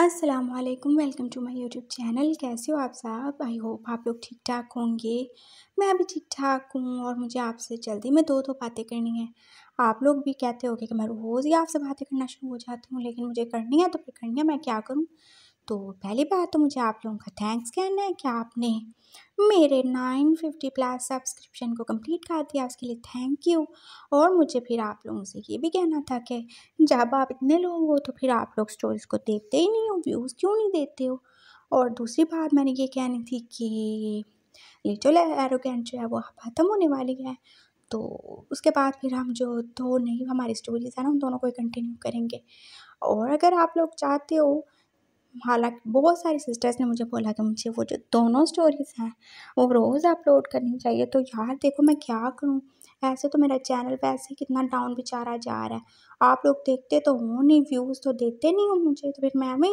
अस्सलाम वालेकुम welcome to my YouTube channel कैसे हो आप साहब आई होप आप लोग ठीक ठाक होंगे मैं भी ठीक ठाक हूँ और मुझे आपसे जल्दी में दो दो बातें करनी है आप लोग भी कहते होगे कि मैं रोज़ ही आपसे बातें करना शुरू हो जाती हूँ लेकिन मुझे करनी है तो फिर करनी है मैं क्या करूँ तो पहली बात तो मुझे आप लोगों का थैंक्स कहना है कि आपने मेरे नाइन फिफ्टी प्लस सब्सक्रिप्शन को कंप्लीट कर दिया उसके लिए थैंक यू और मुझे फिर आप लोगों से ये भी कहना था कि जब आप इतने लोग हो तो फिर आप लोग स्टोरीज़ को देखते ही नहीं हो व्यूज़ क्यों नहीं देते हो और दूसरी बात मैंने ये कहनी थी कि लिटल एरोगेंट जो है वो ख़त्म होने वाली है तो उसके बाद फिर हम जो दो नई हमारी स्टोरीज़ है ना उन दोनों को कंटिन्यू करेंगे और अगर आप लोग चाहते हो हालांकि बहुत सारी सिस्टर्स ने मुझे बोला कि मुझे वो जो दोनों स्टोरीज़ हैं वो रोज़ अपलोड करनी चाहिए तो यार देखो मैं क्या करूँ ऐसे तो मेरा चैनल वैसे कितना डाउन बेचारा जा रहा है आप लोग देखते तो हो नहीं व्यूज़ तो देते नहीं हो मुझे तो फिर मैं भी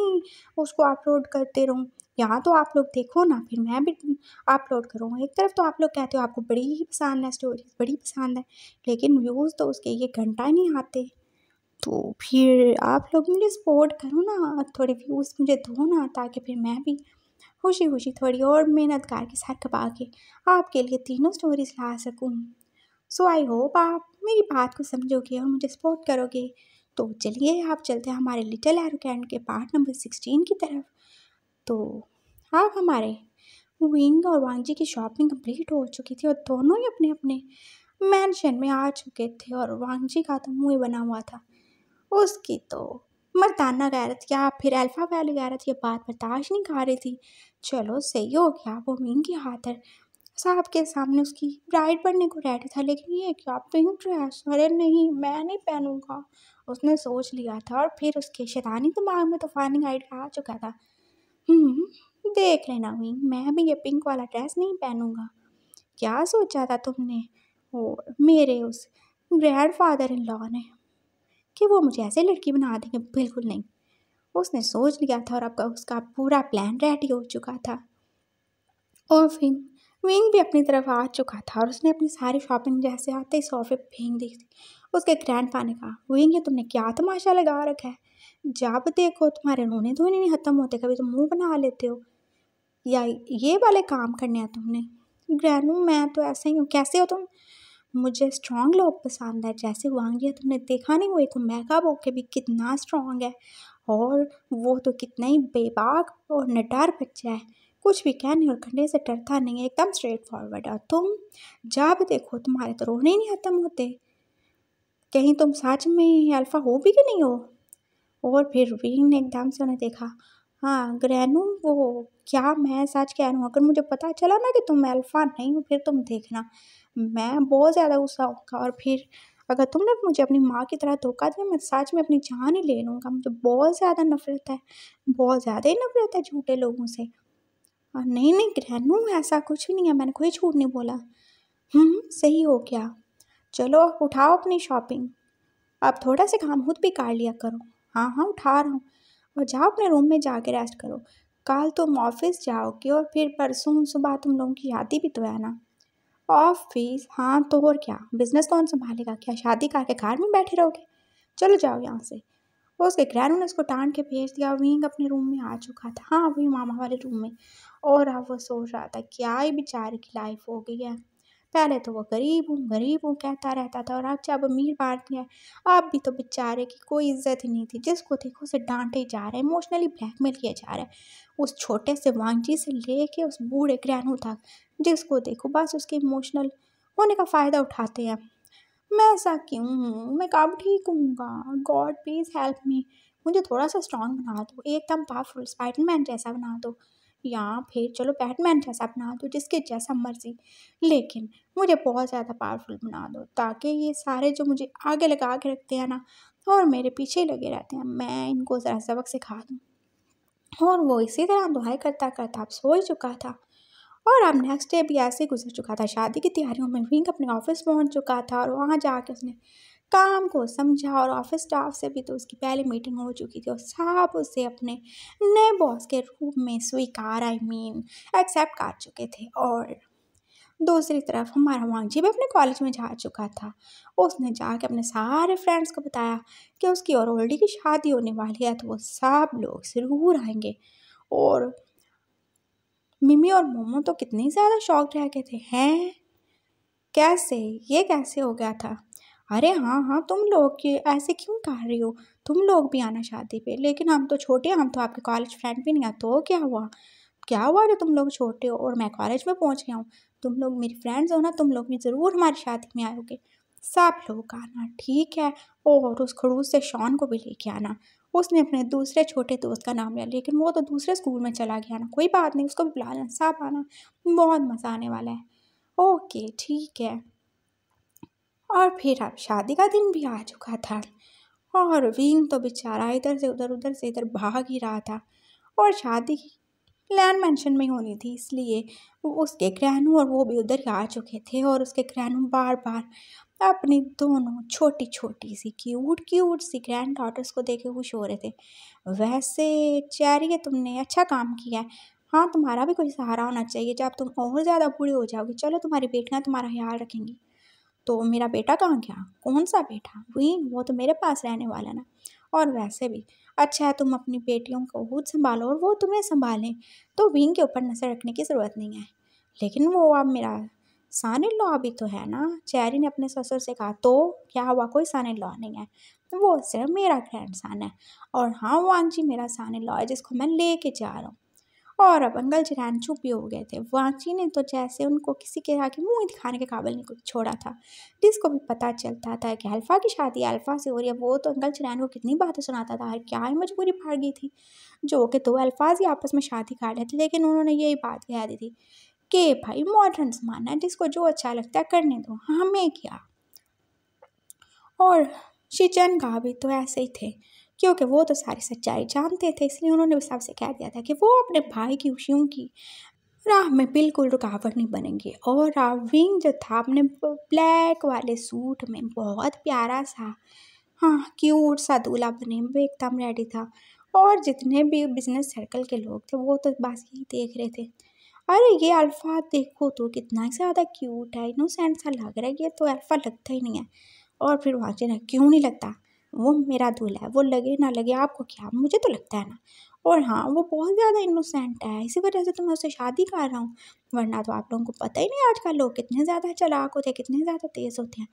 उसको अपलोड करते रहूँ यहाँ तो आप लोग देखो ना फिर मैं भी अपलोड करूँ एक तरफ तो आप लोग कहते हो आपको बड़ी ही पसंद है स्टोरीज बड़ी पसंद है लेकिन व्यूज़ तो उसके ये घंटा नहीं आते तो फिर आप लोग मुझे सपोर्ट करो ना थोड़े व्यूज़ मुझे दो ना ताकि फिर मैं भी खुशी खुशी थोड़ी और मेहनत के साथ कबा के आपके लिए तीनों स्टोरीज ला सकूँ सो आई होप आप मेरी बात को समझोगे और मुझे सपोर्ट करोगे तो चलिए आप चलते हैं हमारे लिटिल एरोकैंड के पार्ट नंबर सिक्सटीन की तरफ तो आप हमारे विंग और वांगजी की शॉपिंग कंप्लीट हो चुकी थी और दोनों ही अपने अपने मैंशन में आ चुके थे और वांगजी का तो मुँह बना हुआ था उसकी तो मर्दाना गैरत या फिर अल्फ़ा वैल गैरत ये बात बर्दाश्त नहीं खा रही थी चलो सही हो गया वो मीन हाथर साहब के सामने उसकी ब्राइड बनने को रेडी था लेकिन ये क्या आप पिंक ड्रेस अरे नहीं मैं नहीं पहनूंगा उसने सोच लिया था और फिर उसके शैतानी दिमाग में तूफानी आइडिया आ चुका था हम्म, देख लेना हुई मैं भी ये पिंक वाला ड्रेस नहीं पहनूंगा क्या सोचा था तुमने और मेरे उस ग्रैंड फादर इन लॉ ने कि वो मुझे ऐसे लड़की बना देंगे बिल्कुल नहीं उसने सोच लिया था और आपका उसका पूरा प्लान रेडी हो चुका था और फिर विंग भी अपनी तरफ आ चुका था और उसने अपनी सारी शॉपिंग जैसे आते ही सोफे फेंक दी थी उसके ग्रैंड ने कहा विंग ये तुमने क्या तमाशा लगा रखा है जब देखो तुम्हारे रोने धोने नहीं ख़त्म होते कभी तुम मुंह बना लेते हो या ये वाले काम करने हैं तुमने ग्रैंड मैं तो ऐसा ही हूँ कैसे हो तुम मुझे स्ट्रॉन्ग लोग पसंद है जैसे वांगिया तुमने देखा नहीं वो एक महंगा के भी कितना स्ट्रॉन्ग है और वो तो कितना ही बेबाक और निडर बच्चा है कुछ भी कहने और करने से डरता नहीं है एकदम स्ट्रेट फॉरवर्ड है तुम जब देखो तुम्हारे तो रोने ही नहीं खत्म होते कहीं तुम सच में अल्फ़ा हो भी कि नहीं हो और फिर वीन ने एकदम से उन्हें देखा हाँ ग्रैनू वो क्या मैं सच कह रहा हूँ अगर मुझे पता चला ना कि तुम अल्फ़ा नहीं हो फिर तुम देखना मैं बहुत ज़्यादा गुस्सा होगा और फिर अगर तुमने मुझे अपनी माँ की तरह धोखा दिया मैं सच में अपनी जान ही ले लूँगा मुझे बहुत ज़्यादा नफ़रत है बहुत ज़्यादा ही नफ़रत है झूठे लोगों से और नहीं नहीं ग्रहणू ऐसा कुछ भी नहीं है मैंने कोई झूठ नहीं बोला हम्म, सही हो गया चलो अब उठाओ अपनी शॉपिंग अब थोड़ा सा काम खुद भी काट लिया करो हाँ हाँ उठा रहा हूँ और जाओ अपने रूम में जाके रेस्ट करो कल तुम ऑफिस जाओगे और फिर परसों सुबह तुम लोगों की यादी भी तो है ना ऑफिस हाँ तो और क्या बिजनेस कौन संभालेगा क्या शादी करके कार में बैठे रहोगे चलो जाओ यहाँ से वो उसके ग्रैंड ने उसको टाँट के भेज दिया विंग अपने रूम में आ चुका था हाँ वही मामा वाले रूम में और अब वो सोच रहा था क्या ही बेचारे की लाइफ हो गई है पहले तो वो गरीब हूँ गरीब हूँ कहता रहता था और अब जब अमीर बांट गया अब भी तो बेचारे की कोई इज्जत ही नहीं थी जिसको देखो उसे डांटे जा रहे हैं इमोशनली ब्लैकमेल किया जा रहा है उस छोटे से वांगजी से लेके उस बूढ़े ग्रहणों तक जिसको देखो बस उसके इमोशनल होने का फ़ायदा उठाते हैं मैं ऐसा क्यों हूँ मैं कब ठीक हूँ गॉड प्लीज़ हेल्प मी मुझे थोड़ा सा स्ट्रॉन्ग बना दो एकदम पावरफुल स्पाइडरमैन जैसा बना दो या फिर चलो बैटमैन जैसा बना दो जिसके जैसा मर्जी लेकिन मुझे बहुत ज़्यादा पावरफुल बना दो ताकि ये सारे जो मुझे आगे लगा के रखते हैं ना और मेरे पीछे लगे रहते हैं मैं इनको ज़रा सबक सिखा दूँ और वो इसी तरह दुहाई करता करता अब सो ही चुका था और अब नेक्स्ट डे भी ऐसे गुजर चुका था शादी की तैयारियों में विंग अपने ऑफिस पहुंच चुका था और वहाँ जाके उसने काम को समझा और ऑफिस स्टाफ से भी तो उसकी पहली मीटिंग हो चुकी थी और साहब उसे अपने नए बॉस के रूप में स्वीकार आई मीन एक्सेप्ट कर चुके थे और दूसरी तरफ हमारा वांग जी भी अपने कॉलेज में जा चुका था उसने जाके अपने सारे फ्रेंड्स को बताया कि उसकी और ओल्डी की शादी होने वाली है तो वो सब लोग ज़रूर आएंगे और मिमी और मोमो तो कितने ज़्यादा शौक रह गए थे हैं कैसे ये कैसे हो गया था अरे हाँ हाँ तुम लोग के ऐसे क्यों कर रही हो तुम लोग भी आना शादी पे लेकिन हम तो छोटे हम तो आपके कॉलेज फ्रेंड भी नहीं आते तो क्या हुआ क्या हुआ जो तुम लोग छोटे हो और मैं कॉलेज में पहुँच गया हूँ तुम लोग मेरी फ्रेंड्स हो ना तुम लोग भी ज़रूर हमारी शादी में आओगे सब लोग आना ठीक है और उस खड़ूस से शॉन को भी लेके आना उसने अपने दूसरे छोटे दोस्त का नाम लिया लेकिन वो तो दूसरे स्कूल में चला गया ना कोई बात नहीं उसको भी बुला लेना आना बहुत मज़ा आने वाला है ओके ठीक है और फिर अब शादी का दिन भी आ चुका था और वीन तो बेचारा इधर से उधर उधर से इधर भाग ही रहा था और शादी लैंड मैंशन में होनी थी इसलिए उसके ग्रहणु और वो भी उधर ही आ चुके थे और उसके ग्रहणु बार बार अपनी दोनों छोटी छोटी सी क्यूट क्यूट सी ग्रैंड डॉटर्स को देखे खुश हो रहे थे वैसे चैरी है तुमने अच्छा काम किया है हाँ तुम्हारा भी कोई सहारा होना चाहिए जब तुम और ज़्यादा बूढ़े हो जाओगे चलो तुम्हारी बेटियाँ तुम्हारा ख्याल रखेंगी तो मेरा बेटा कहाँ गया कौन सा बेटा वही वो तो मेरे पास रहने वाला ना और वैसे भी अच्छा है तुम अपनी बेटियों को खुद संभालो और वो तुम्हें संभालें तो विंग के ऊपर नज़र रखने की ज़रूरत नहीं है लेकिन वो अब मेरा सान लॉ भी तो है ना चैरी ने अपने ससुर से कहा तो क्या हुआ कोई सान लॉ नहीं है वो सिर्फ मेरा ग्रैंड सान है और हाँ वो आंची मेरा सान लॉ है जिसको मैं ले कर जा रहा हूँ और अब अंकल जरैन चुप भी हो गए थे वांची ने तो जैसे उनको किसी के आगे मुंह दिखाने के काबिल नहीं कुछ छोड़ा था जिसको भी पता चलता था कि अल्फ़ा की शादी अल्फ़ा से हो रही है वो तो अंकल जरैन को कितनी बातें सुनाता था हर क्या ही मजबूरी पड़ गई थी जो कि दो तो अल्फाज ही आपस में शादी काट रहे थे लेकिन उन्होंने यही बात कह दी थी कि भाई मॉडर्न ज़माना है जिसको जो अच्छा लगता है करने दो हमें क्या और शिजन का भी तो ऐसे ही थे क्योंकि वो तो सारी सच्चाई जानते थे इसलिए उन्होंने भी सबसे कह दिया था कि वो अपने भाई की खुशियों की राह में बिल्कुल रुकावट नहीं बनेंगे और राविंग जो था अपने ब्लैक वाले सूट में बहुत प्यारा सा हाँ क्यूट सा दूल्हा बने में एकदम रेडी था और जितने भी बिजनेस सर्कल के लोग थे वो तो बस यही देख रहे थे अरे ये अल्फ़ा देखो तो कितना ज़्यादा क्यूट है इनोसेंट सा लग रहा है ये तो अल्फ़ा लगता ही नहीं है और फिर वहाँ से ना क्यों नहीं लगता वो मेरा दूल्हा है वो लगे ना लगे आपको क्या मुझे तो लगता है ना और हाँ वो बहुत ज़्यादा इनोसेंट है इसी वजह से तो मैं उससे शादी कर रहा हूँ वरना तो आप लोगों को पता ही नहीं आजकल लोग कितने ज़्यादा चलाक होते हैं कितने ज़्यादा तेज़ होते हैं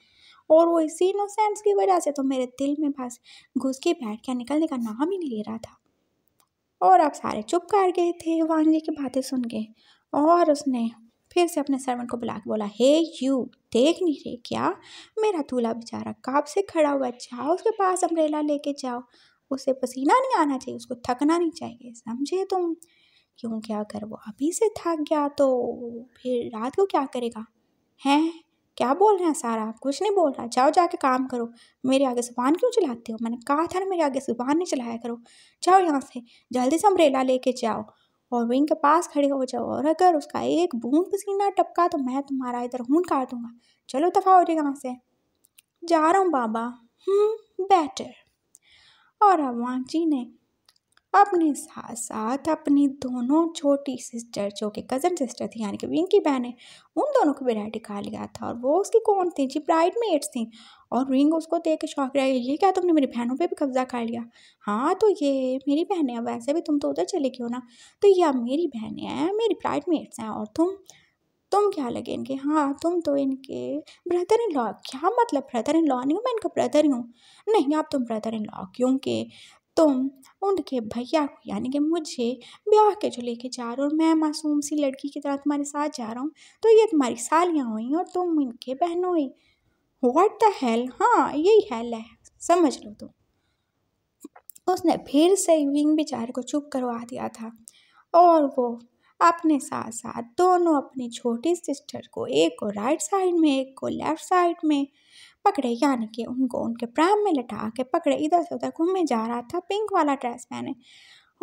और वो इसी इनोसेंस की वजह से तो मेरे दिल में बस घुस के बैठ के निकलने का नाम ही नहीं ले रहा था और आप सारे चुप कर गए थे जी की बातें सुन के और उसने फिर से अपने सर्वेंट को बुला के बोला हे hey, यू देख नहीं रहे क्या मेरा दूल्हा बेचारा कब से खड़ा हुआ जाओ उसके पास अम्ब्रेला लेके जाओ उसे पसीना नहीं आना चाहिए उसको थकना नहीं चाहिए समझे तुम क्योंकि अगर वो अभी से थक गया तो फिर रात को क्या करेगा हैं क्या बोल रहे हैं सारा आप कुछ नहीं बोल रहा जाओ जाके काम करो मेरे आगे जुबान क्यों चलाते हो मैंने कहा था ना मेरे आगे जुबान नहीं चलाया करो जाओ यहाँ से जल्दी से अम्ब्रेला लेके जाओ और विंग के पास खड़े हो जाओ और अगर उसका एक बूंद पसीना टपका तो मैं तुम्हारा इधर खून काट दूंगा चलो दफा हो जाएगा वहाँ से जा रहा हूँ बाबा बेटर हम्म, और अब हनुमान जी ने अपने साथ साथ अपनी दोनों छोटी सिस्टर जो कि कज़न सिस्टर थी यानी कि रिंकी है उन दोनों को भी रेडी कर लिया था और वो उसकी कौन थी जी ब्राइड मेड्स थी और रिंग उसको देख के शौक रहा ये क्या तुमने मेरी बहनों पे भी कब्जा कर लिया हाँ तो ये मेरी बहन है वैसे भी तुम तो उधर चले गए हो ना तो ये अब मेरी बहन हैं मेरी ब्राइड मेड्स हैं और तुम तुम क्या लगे इनके हाँ तुम तो इनके ब्रदर इन लॉ क्या मतलब ब्रदर इन लॉ नहीं हूँ मैं इनका ब्रदर ही हूँ नहीं आप तुम ब्रदर इन लॉ क्योंकि तुम उनके भैया को यानी कि मुझे ब्याह के जो लेके जा रहे हो और मैं मासूम सी लड़की की तरह तुम्हारे साथ जा रहा हूँ तो ये तुम्हारी सालियाँ हुई और तुम इनके बहनों हुई व्हाट द हेल हाँ यही हेल है समझ लो तुम उसने फिर से विंग बेचारे को चुप करवा दिया था और वो अपने साथ साथ दोनों अपनी छोटी सिस्टर को एक को राइट साइड में एक को लेफ्ट साइड में पकड़े यानी कि उनको उनके प्रेम में लटा के पकड़े इधर से उधर घूमने जा रहा था पिंक वाला ड्रेस पहने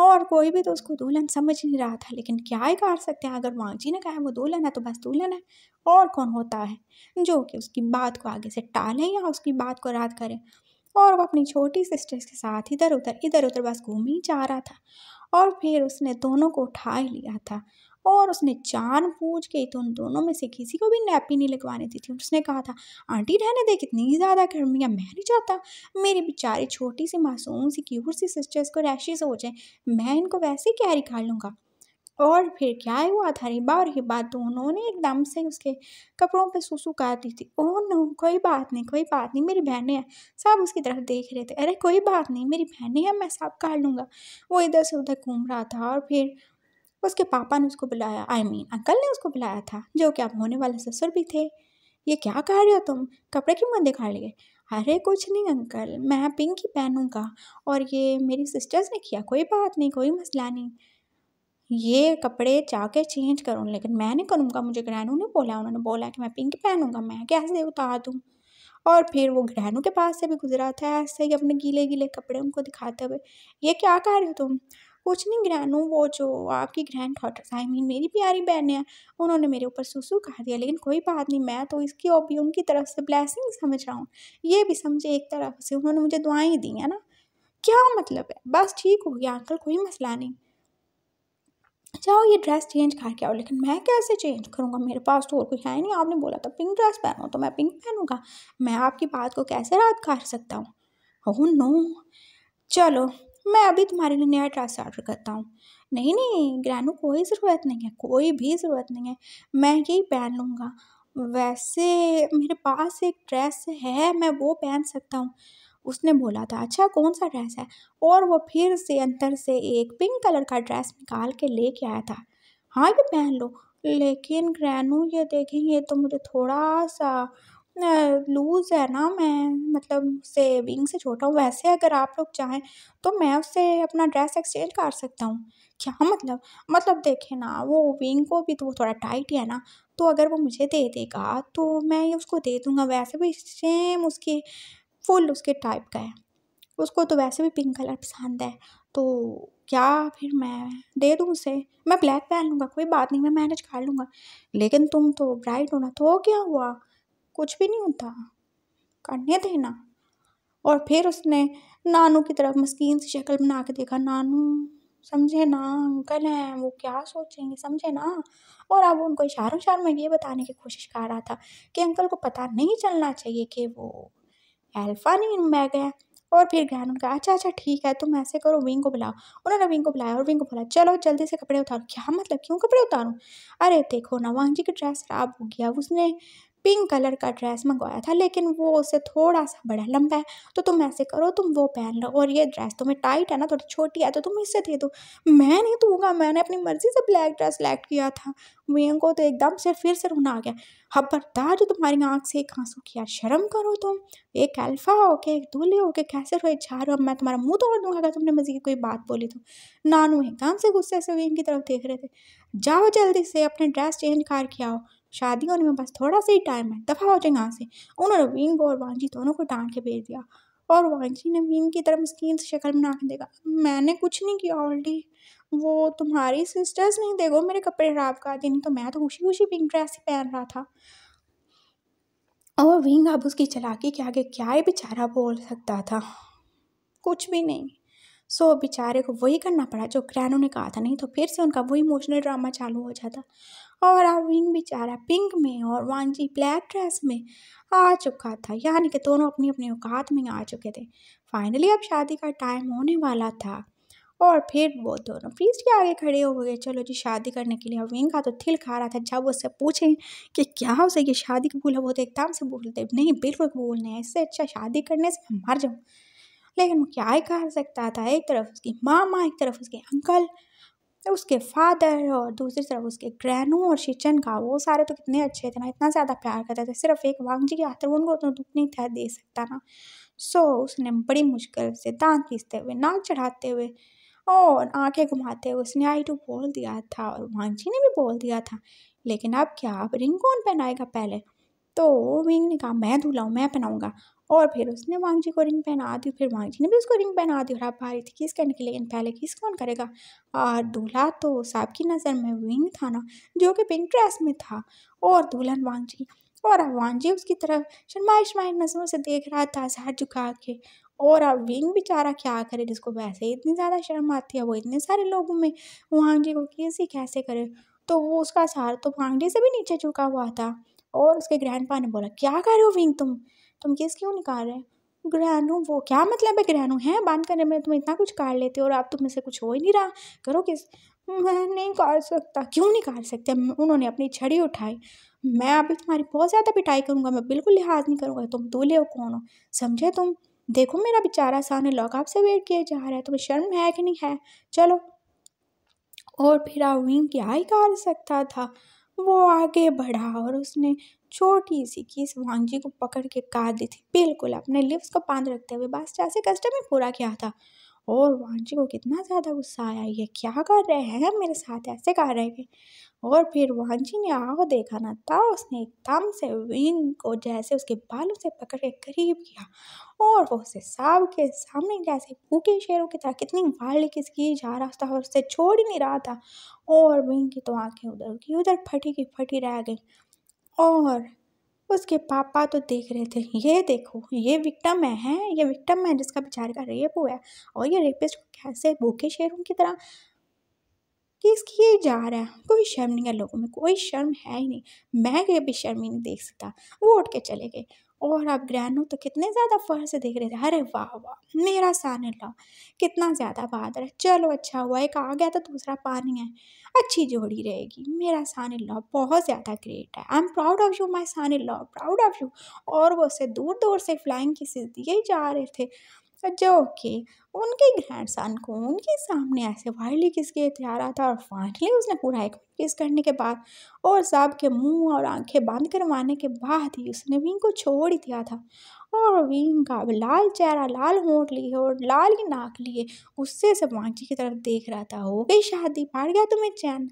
और कोई भी तो उसको दुल्हन समझ नहीं रहा था लेकिन क्या ही कर सकते हैं अगर वांग जी ने कहा वो दुल्हन है तो बस दुल्हन है और कौन होता है जो कि उसकी बात को आगे से टालें या उसकी बात को रात करें और वो अपनी छोटी सिस्टर्स के साथ इधर उधर इधर उधर बस घूम ही जा रहा था और फिर उसने दोनों को उठा ही लिया था और उसने जान पूछ के तो उन दोनों में से किसी को भी नैपी नहीं लगवाने दी थी उसने कहा था आंटी रहने दे कितनी ज़्यादा गर्मियाँ मैं नहीं चाहता मेरी बेचारी छोटी सी मासूम सी क्यूर सी सिस्टर्स को रैशेज हो जाए मैं इनको वैसे कैरी कर लूँगा और फिर क्या हुआ था रिबा और हिबा दोनों ने एकदम से उसके कपड़ों पे सूसू कर दी थी ओह नो कोई बात नहीं कोई बात नहीं मेरी बहनें हैं सब उसकी तरफ देख रहे थे अरे कोई बात नहीं मेरी बहनें हैं मैं सब कर लूँगा वो इधर से उधर घूम रहा था और फिर उसके पापा ने उसको बुलाया आई मीन अंकल ने उसको बुलाया था जो कि आप होने वाले ससुर भी थे ये क्या कह रहे हो तुम कपड़े क्यों मत दिखा लिए अरे कुछ नहीं अंकल मैं पिंक ही पहनूंगा और ये मेरी सिस्टर्स ने किया कोई बात नहीं कोई मसला नहीं ये कपड़े जाके चेंज करूँ लेकिन मैं नहीं करूँगा मुझे ग्रहणू ने बोला उन्होंने बोला कि मैं पिंक पहनूँगा मैं कैसे उतार दूँ और फिर वो ग्रहणों के पास से भी गुजरा था ऐसे ही अपने गीले गीले कपड़े उनको दिखाते हुए ये क्या कह रहे हो तुम कुछ नहीं ग्रैंड वो जो आपकी ग्रैंड डॉटर्स आई मीन मेरी प्यारी बहनें हैं उन्होंने मेरे ऊपर सुसु कर दिया लेकिन कोई बात नहीं मैं तो इसकी ओपी उनकी तरफ से ब्लैसिंग समझ रहा हूँ ये भी समझे एक तरफ से उन्होंने मुझे दुआएँ दी हैं ना क्या मतलब है बस ठीक हो गया अंकल कोई मसला नहीं जाओ ये ड्रेस चेंज करके आओ लेकिन मैं कैसे चेंज करूँगा मेरे पास तो और कुछ है नहीं आपने बोला था पिंक ड्रेस पहनो तो मैं पिंक पहनूंगा मैं आपकी बात को कैसे रद्द कर सकता हूँ ओह oh नो चलो मैं अभी तुम्हारे लिए नया ड्रेस ऑर्डर करता हूँ नहीं नहीं ग्रैनू कोई ज़रूरत नहीं है कोई भी ज़रूरत नहीं है मैं यही पहन लूँगा वैसे मेरे पास एक ड्रेस है मैं वो पहन सकता हूँ उसने बोला था अच्छा कौन सा ड्रेस है और वो फिर से अंदर से एक पिंक कलर का ड्रेस निकाल के लेके आया था हाँ ये पहन लो लेकिन ग्रैनू ये देखेंगे तो मुझे थोड़ा सा लूज़ है ना मैं मतलब उससे विंग से छोटा हूँ वैसे अगर आप लोग चाहें तो मैं उससे अपना ड्रेस एक्सचेंज कर सकता हूँ क्या मतलब मतलब देखें ना वो विंग को भी तो वो थोड़ा टाइट है ना तो अगर वो मुझे दे देगा तो मैं उसको दे दूँगा वैसे भी सेम उसके फुल उसके टाइप का है उसको तो वैसे भी पिंक कलर पसंद है तो क्या फिर मैं दे दूँ उसे मैं ब्लैक पहन लूँगा कोई बात नहीं मैं मैनेज कर लूँगा लेकिन तुम तो ब्राइट हो ना तो क्या हुआ कुछ भी नहीं होता करने देना और फिर उसने नानू की तरफ मस्किन सी शक्ल बना के देखा नानू समझे ना अंकल हैं वो क्या सोचेंगे समझे ना और अब उनको इशारों इशारों में ये बताने की कोशिश कर रहा था कि अंकल को पता नहीं चलना चाहिए कि वो एल्फा नहीं मैं गया और फिर ज्ञान उनका अच्छा अच्छा ठीक है तुम ऐसे करो विंग को बुलाओ उन्होंने विंग को बुलाया और विंग को बोला चलो जल्दी से कपड़े उतारो क्या मतलब क्यों कपड़े उतारूँ अरे देखो ना वहाँ जी की ड्रेस खराब हो गया उसने पिंक कलर का ड्रेस मंगवाया था लेकिन वो उससे थोड़ा सा बड़ा लंबा है तो तुम ऐसे करो तुम वो पहन लो और ये ड्रेस तुम्हें टाइट है ना थोड़ी छोटी है तो तुम इससे दे दो मैं नहीं दूंगा मैंने अपनी मर्ज़ी से ब्लैक ड्रेस सेलेक्ट किया था मियाँ को तो एकदम से फिर से रोना आ गया हबरदार जो तुम्हारी आँख से एक आंसू किया शर्म करो तुम एक अल्फ़ा हो के एक दूल्हे हो के कैसे रोए जा हो मैं तुम्हारा मुंह तोड़ दूंगा अगर तुमने मजीद कोई बात बोली तो नानू एकदम से गुस्से से वीम की तरफ देख रहे थे जाओ जल्दी से अपने ड्रेस चेंज कर के आओ शादी होने में बस थोड़ा सा ही टाइम है दफा हो जाए यहाँ से उन्होंने वीन को और वांझी दोनों को टाँग के भेज दिया और वांझी ने वीन की तरफ मुस्किन से शक्ल बना के देखा मैंने कुछ नहीं किया ऑलरेडी वो तुम्हारी सिस्टर्स नहीं देखो मेरे कपड़े खराब कर दिए नहीं तो मैं तो खुशी खुशी पिंक ड्रेस ही पहन रहा था और विंग अब उसकी चलाकी के आगे क्या ही बेचारा बोल सकता था कुछ भी नहीं सो बेचारे को वही करना पड़ा जो क्रैनो ने कहा था नहीं तो फिर से उनका वही इमोशनल ड्रामा चालू हो जाता और विंग बेचारा पिंक में और जी ब्लैक ड्रेस में आ चुका था यानी कि दोनों अपनी अपनी औकात में आ चुके थे फाइनली अब शादी का टाइम होने वाला था और फिर वो दोनों प्रीस्ट के आगे खड़े हो गए चलो जी शादी करने के लिए विंग का तो थिल खा रहा था जब उससे पूछें कि क्या उसे ये शादी भूल है वो तो एकदम से बोलते नहीं बिल्कुल कबूल नहीं इससे अच्छा शादी करने से मर जाऊँ लेकिन वो क्या ही कर सकता था एक तरफ उसकी मामा एक तरफ उसके अंकल उसके फादर और दूसरी तरफ उसके ग्रहणों और शिचन का वो सारे तो कितने अच्छे थे ना इतना ज़्यादा प्यार करते थे सिर्फ एक वांगजी के हाथ उनको उतना दुख नहीं था दे सकता ना सो उसने बड़ी मुश्किल से दांत पीसते हुए नाक चढ़ाते हुए और आंखें घुमाते हुए उसने आई टू बोल दिया था और वांगजी ने भी बोल दिया था लेकिन अब क्या अब रिंग कौन पहनाएगा पहले तो विंग ने कहा मैं धुलाऊँ मैं पहनाऊँगा और फिर उसने वांग जी को रिंग पहना दी फिर वांग जी ने भी उसको रिंग पहना दी और आप भारी थी किस करने के लिए लेकिन पहले किस कौन करेगा और दूल्हा तो साहब की नज़र में विंग था ना जो कि पिंक ड्रेस में था और दुल्हन वांग जी और अब वांग जी उसकी तरफ शर्माए शर्माए नज़रों से देख रहा था सर झुका के और अब विंग बेचारा क्या करे जिसको वैसे ही इतनी ज़्यादा शर्म आती है वो इतने सारे लोगों में वांग जी को किसी कैसे करे तो वो उसका सार तो वांगजी से भी नीचे झुका हुआ था और उसके ग्रैंड ने बोला क्या कर रहे हो विंग तुम तुम केस क्यों निकाल रहे ग्रहणु वो क्या मतलब है ग्रहणु है बांध करने में तुम इतना कुछ काट लेते हो और अब तुम में से कुछ हो ही नहीं रहा करो किस मैं नहीं काट सकता क्यों नहीं काट सकते उन्होंने अपनी छड़ी उठाई मैं अभी तुम्हारी बहुत ज़्यादा पिटाई करूँगा मैं बिल्कुल लिहाज नहीं करूँगा तुम दूल्हे हो कौन हो समझे तुम देखो मेरा बेचारा सामने लॉकअप से वेट किया जा रहा है तुम्हें शर्म है कि नहीं है चलो और फिर आवीन क्या ही कर सकता था वो आगे बढ़ा और उसने छोटी सी किस इस जी को पकड़ के काट दी थी बिल्कुल अपने लिप्स को बांध रखते हुए बादशाह से कस्टमर पूरा किया था और वांची को कितना ज़्यादा गुस्सा आया ये क्या कर रहे हैं मेरे साथ ऐसे कर रहे हैं और फिर वांची ने आओ देखा ना था उसने एकदम से विंग को जैसे उसके बालों से पकड़ के करीब किया और वो उसे साब के सामने जैसे भूखे शेरों की तरह कितनी वाली किसकी जा रहा था और उसे छोड़ ही नहीं रहा था और विंग की तो आंखें उधर की उधर फटी की फटी रह गई और उसके पापा तो देख रहे थे ये देखो ये विक्टम है ये विक्टम है जिसका बेचारे का रेप हुआ है और ये रेपिस्ट को कैसे भूखे शेरों की तरह इसकी किए जा रहा है कोई शर्म नहीं है लोगों में कोई शर्म है ही नहीं मैं कभी शर्म ही नहीं देख सकता वो उठ के चले गए और आप ग्रहणों तो कितने ज़्यादा फहर से देख रहे थे अरे वाह वाह मेरा सान अल्लाह कितना ज़्यादा बहादुर है चलो अच्छा हुआ एक आ गया तो दूसरा पानी है अच्छी जोड़ी रहेगी मेरा सान अल्लाह बहुत ज़्यादा ग्रेट है I am proud of you my son अल्लाह प्राउड ऑफ यू और वो उसे दूर दूर से फ्लाइंग किसी दिए जा रहे थे जो कि उनके ग्रैंड सन को उनके सामने ऐसे वायरली किस के आ था और फाइनली उसने पूरा एक किस करने के बाद और साहब के मुंह और आंखें बंद करवाने के बाद ही उसने विंग को छोड़ ही दिया था और वीन का लाल चेहरा लाल होंठ लिए और लाल की नाक लिए उससे से जी की तरफ देख रहा था हो गई शादी फाड़ गया तुम्हें चैन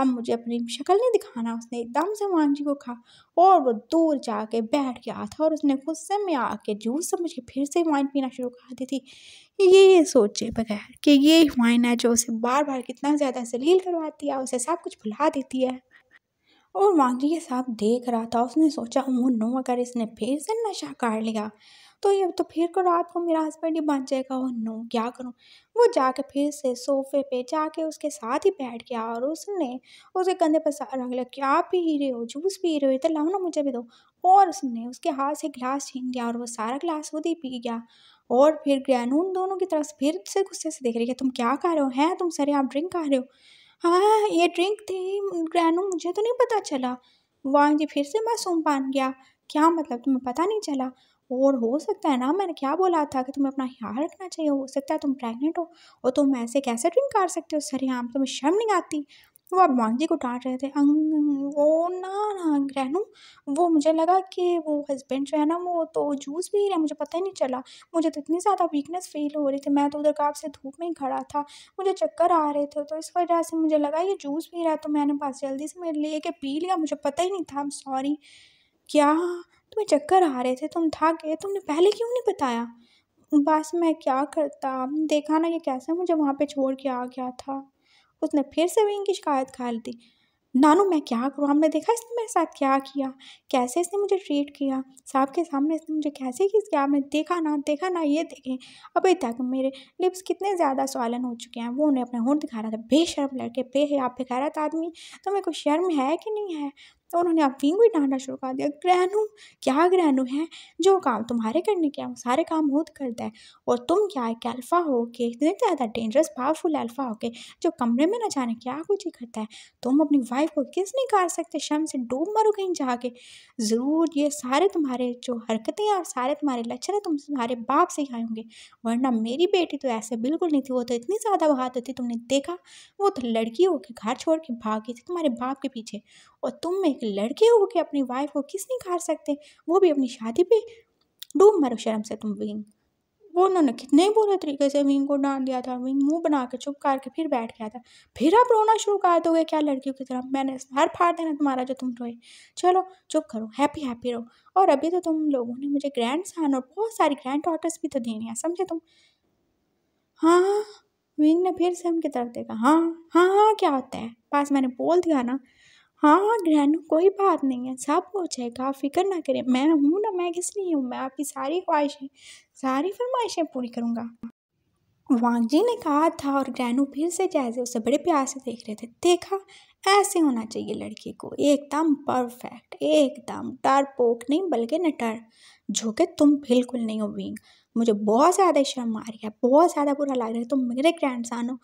अब मुझे अपनी शक्ल नहीं दिखाना उसने एकदम से मान को खा और वो दूर जाके बैठ गया था और उसने गुस्से में आके जूस समझ के फिर से वाइन पीना शुरू कर दी थी ये सोचे बगैर कि ये वाइन है जो उसे बार बार कितना ज़्यादा जलील करवाती है उसे सब कुछ भुला देती है और के साहब देख रहा था उसने सोचा वो नो अगर इसने फिर से नशा कर लिया तो ये तो फिर को रात को मेरा हस्बैंड ही बन जाएगा वो नो क्या करूँ वो जाके फिर से सोफे पे जाके उसके साथ ही बैठ गया और उसने उसके कंधे पर रख लिया क्या पी रहे हो जूस पी रहे हो इधर लाओ ना मुझे भी दो और उसने उसके हाथ से गिलास छीन लिया और वो सारा गिलास खुद ही पी गया और फिर ग्रैनून दोनों की तरफ फिर से गुस्से से देख रही है तुम क्या कर रहे हो हैं तुम सरे आप ड्रिंक कर रहे हो हाँ ये ड्रिंक थी ग्रैनू मुझे तो नहीं पता चला वांग फिर से मासूम पान गया क्या मतलब तुम्हें पता नहीं चला और हो सकता है ना मैंने क्या बोला था कि तुम्हें अपना ख्याल रखना चाहिए हो सकता है तुम प्रेग्नेंट हो और तुम ऐसे कैसे ड्रिंक कर सकते हो सरेआम तुम्हें शर्म नहीं आती वो हनुमान जी को डांट रहे थे अं, वो ना ना रहनू वो मुझे लगा कि वो हस्बैंड जो है ना वो तो जूस पी रहे मुझे पता ही नहीं चला मुझे तो इतनी ज़्यादा वीकनेस फील हो रही थी मैं तो उधर काफ से धूप में ही खड़ा था मुझे चक्कर आ रहे थे तो इस वजह से मुझे लगा ये जूस पी रहा है तो मैंने पास जल्दी से मेरे लिए के पी लिया मुझे पता ही नहीं था सॉरी क्या तुम्हें चक्कर आ रहे थे तुम थक गए तुमने पहले क्यों नहीं बताया बस मैं क्या करता देखा ना ये कैसे मुझे वहाँ पे छोड़ के आ गया था उसने फिर से विंग की शिकायत खाल दी नानू मैं क्या करूँ हमने देखा इसने मेरे साथ क्या किया कैसे इसने मुझे ट्रीट किया साहब के सामने इसने मुझे कैसे किस किया आपने देखा ना देखा ना ये देखें अभी तक मेरे लिप्स कितने ज़्यादा सवालन हो चुके हैं वो उन्हें अपने होंठ दिखा रहा था बेशर्म लड़के रहा था आदमी तो मेरे को शर्म है कि नहीं है तो उन्होंने अफीम भी डांटना शुरू कर दिया ग्रहणू क्या ग्रहणु है जो काम तुम्हारे करने के वो सारे काम खुद करता है और तुम क्या एक अल्फ़ा हो के इतने ज़्यादा डेंजरस पावरफुल अल्फ़ा हो के जो कमरे में न जाने क्या कुछ ही करता है तुम अपनी वाइफ को किस नहीं कर सकते शम से डूब मरो कहीं जाके ज़रूर ये सारे तुम्हारे जो हरकतें और सारे तुम्हारे लक्षण हैं तुम तुम्हारे बाप से ही आए होंगे वरना मेरी बेटी तो ऐसे बिल्कुल नहीं थी वो तो इतनी ज़्यादा बहादुर थी तुमने देखा वो तो लड़की होकर घर छोड़ के भागी थी तुम्हारे बाप के पीछे और तुम एक एक लड़के हो के अपनी वाइफ को किस नहीं खा सकते वो भी अपनी शादी पे डूब मरो शर्म से तुम विंग वो उन्होंने कितने बुरे तरीके से विंग को डांट दिया था विंग मुंह बना के चुप करके फिर बैठ गया था फिर आप रोना शुरू कर दोगे क्या लड़कियों की तरफ मैंने हर फाड़ देना तुम्हारा जो तुम रोए चलो चुप करो हैप्पी हैप्पी रहो और अभी तो तुम लोगों ने मुझे ग्रैंड सहन और बहुत सारी ग्रैंड डॉटर्स भी तो देनी है समझे तुम हाँ विंग ने फिर से उनकी तरफ देखा हाँ हाँ हाँ क्या होता है पास मैंने बोल दिया ना हाँ हाँ ग्रहण कोई बात नहीं है सब हो जाएगा आप फिक्र ना करें मैं हूँ ना मैं किस लिए हूँ मैं आपकी सारी ख्वाहिशें सारी फरमाइशें पूरी करूँगा वांग जी ने कहा था और ग्रहणु फिर से जैसे उसे बड़े प्यार से देख रहे थे देखा ऐसे होना चाहिए लड़की को एकदम परफेक्ट एकदम डर पोक नहीं बल्कि नटर जो कि तुम बिल्कुल नहीं हो विंग मुझे बहुत ज़्यादा शर्म आ रही है बहुत ज़्यादा बुरा लग रहा है तुम मेरे ग्रैंड हो